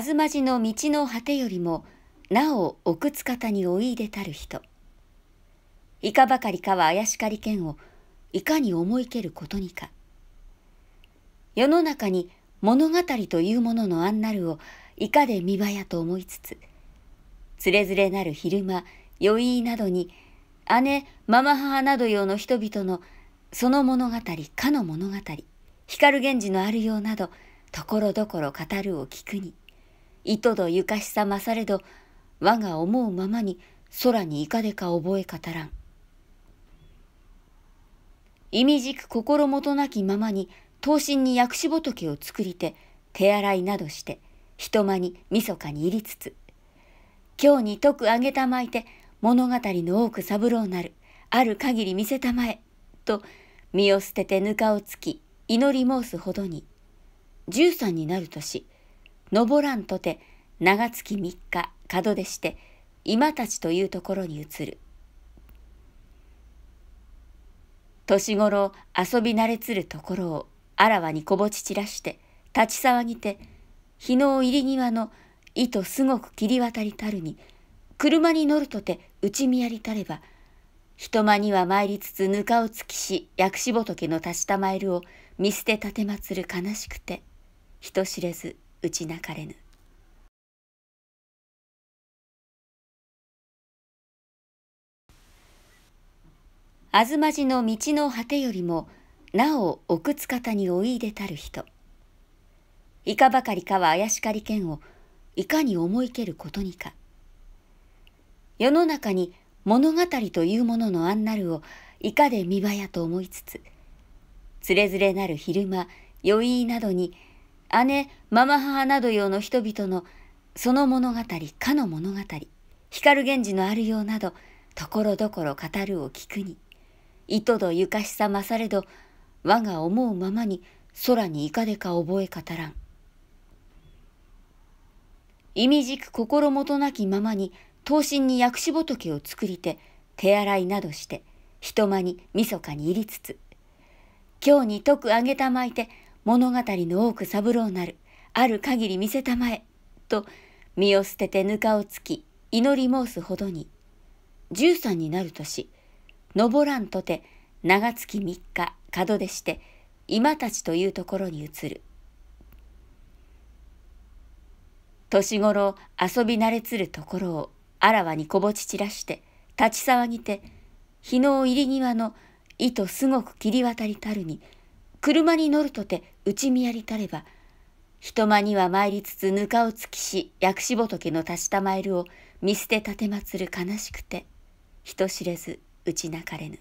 東路の道の果てよりも、なお奥津方においでたる人。いかばかりかは怪しかりけんを、いかに思いけることにか。世の中に物語というもののあんなるを、いかで見場やと思いつつ、つれづれなる昼間、余韻などに、姉、ママ母などよの人々の、その物語、かの物語、光源氏のあるようなど、ところどころ語るを聞くに。糸戸ゆかしさまされど我が思うままに空にいかでか覚え語らん。意味じく心もとなきままに刀身に薬師仏を作りて手洗いなどして人間にみそかに入りつつ今日に徳あげたまいて物語の多く三郎なるある限り見せたまえと身を捨ててぬかをつき祈り申すほどに十三になる年登らんとて長月3日門出して今たちというところに移る年頃遊び慣れつるところをあらわにこぼち散らして立ち騒ぎて日の入り際の糸すごく切り渡りたるに車に乗るとて内見やりたれば人間には参りつつぬかをつきし薬師仏の立ちたまえるを見捨て奉る悲しくて人知れず打ち泣かれぬ東路の道の果てよりもなお奥津方においでたる人いかばかりかは怪しかり剣をいかに思いけることにか世の中に物語というもののあんなるをいかで見場やと思いつつつれづれなる昼間韻などに姉、ママ母などよの人々のその物語、かの物語、光源氏のあるようなど、ところどころ語るを聞くに、糸どゆかしさまされど、我が思うままに空にいかでか覚え語らん。意味じく心もとなきままに、刀身に薬師仏を作りて、手洗いなどして、人間にみそかに入りつつ、今日に徳あげたまいて、物語の多く三郎なる、ある限り見せたまえ、と身を捨ててぬかをつき、祈り申すほどに、十三になる年、登らんとて、長月三日、門出して、今たちというところに移る。年頃遊び慣れつるところをあらわにこぼち散らして立ち騒ぎて日の入り際の糸すごく切り渡りたるに車に乗るとて内ち見やりたれば人間には参りつつぬかをつきし薬師仏の足したまえるを見捨て奉る悲しくて人知れず打ち泣かれぬ。